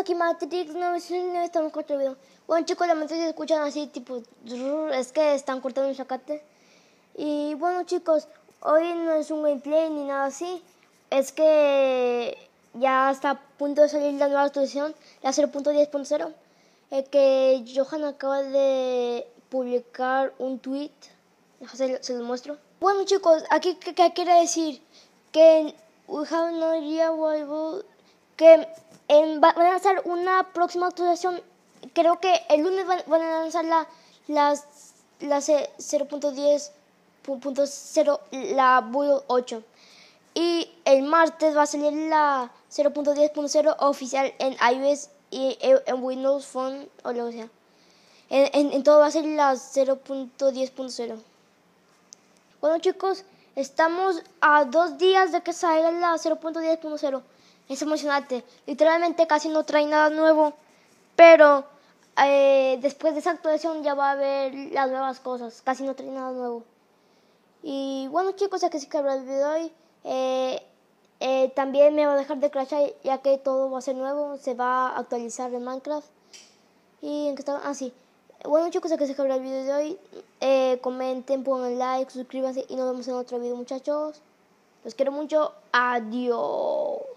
aquí Matrix no estamos el video. Bueno chicos, mente se escuchan así, tipo, es que están cortando un sacate. Y bueno chicos, hoy no es un gameplay ni nada así, es que ya está a punto de salir la nueva actualización, la 0.10.0, eh, que Johan acaba de publicar un tweet, se, se lo muestro. Bueno chicos, aquí que, quiere decir que we have no que en, van a lanzar una próxima actualización. Creo que el lunes van, a lanzar la, 0.10.0, la Build 8. Y el martes va a salir la 0.10.0 oficial en iOS y en Windows Phone o lo que sea. En, todo va a ser la 0.10.0. Bueno chicos, estamos a dos días de que salga la 0.10.0 es emocionante. Literalmente casi no trae nada nuevo, pero eh, después de esa actuación ya va a haber las nuevas cosas. Casi no trae nada nuevo. Y bueno chicos, a que se acabó el video hoy, eh, eh, también me va a dejar de crashar ya que todo va a ser nuevo, se va a actualizar en Minecraft. Y en qué Ah, sí. Bueno chicos, a que se acabó el video de hoy, comenten, pongan like, suscríbanse y nos vemos en otro video muchachos. Los quiero mucho. Adiós.